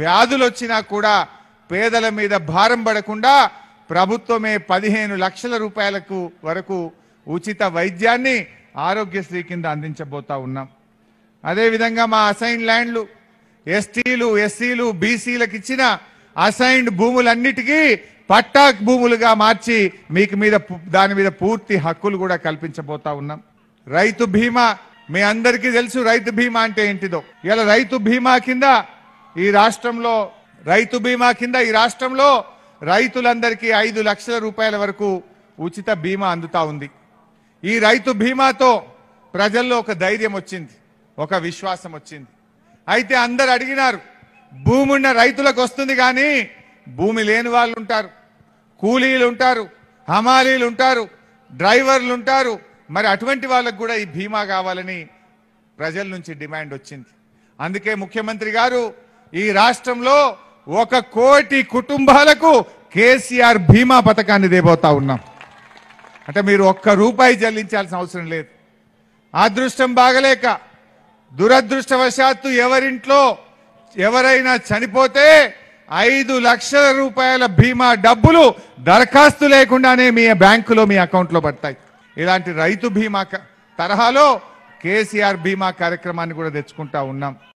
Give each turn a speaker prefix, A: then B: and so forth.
A: వ్యాధులు వచ్చినా కూడా పేదల మీద భారం పడకుండా ప్రభుత్వమే పదిహేను లక్షల రూపాయలకు వరకు ఉచిత వైద్యాన్ని ఆరోగ్యశ్రీ కింద అందించబోతా ఉన్నాం అదేవిధంగా మా అసైన్ ల్యాండ్లు ఎస్టీలు ఎస్సీలు బీసీలకు ఇచ్చిన అసైన్డ్ భూములన్నిటికీ పట్టాక్ భూములుగా మార్చి మీకు మీద దాని మీద పూర్తి హక్కులు కూడా కల్పించబోతా ఉన్నాం రైతు బీమా మీ అందరికీ తెలుసు రైతు బీమా అంటే ఏంటిదో ఇలా రైతు బీమా కింద ఈ రాష్ట్రంలో రైతు బీమా కింద ఈ రాష్ట్రంలో రైతులందరికీ ఐదు లక్షల రూపాయల వరకు ఉచిత బీమా అందుతా ఉంది ఈ రైతు బీమాతో ప్రజల్లో ఒక ధైర్యం వచ్చింది ఒక విశ్వాసం వచ్చింది అయితే అందరు అడిగినారు భూమి ఉన్న రైతులకు వస్తుంది కానీ భూమి లేని వాళ్ళు ఉంటారు కూలీలు ఉంటారు హమాలీలు ఉంటారు డ్రైవర్లు ఉంటారు మరి అటువంటి వాళ్ళకు కూడా ఈ బీమా కావాలని ప్రజల నుంచి డిమాండ్ వచ్చింది అందుకే ముఖ్యమంత్రి గారు ఈ రాష్ట్రంలో ఒక కోటి కుటుంబాలకు కేసీఆర్ భీమా పథకాన్ని దేబోతా ఉన్నాం అంటే మీరు ఒక్క రూపాయి చెల్లించాల్సిన అవసరం లేదు అదృష్టం బాగలేక దురదృష్టవశాత్తు ఎవరింట్లో ఎవరైనా చనిపోతే ఐదు లక్షల రూపాయల బీమా డబ్బులు దరఖాస్తు లేకుండానే మీ బ్యాంకులో మీ అకౌంట్లో పడతాయి ఇలాంటి రైతు బీమా తరహాలో కేసీఆర్ బీమా కార్యక్రమాన్ని కూడా తెచ్చుకుంటా ఉన్నాం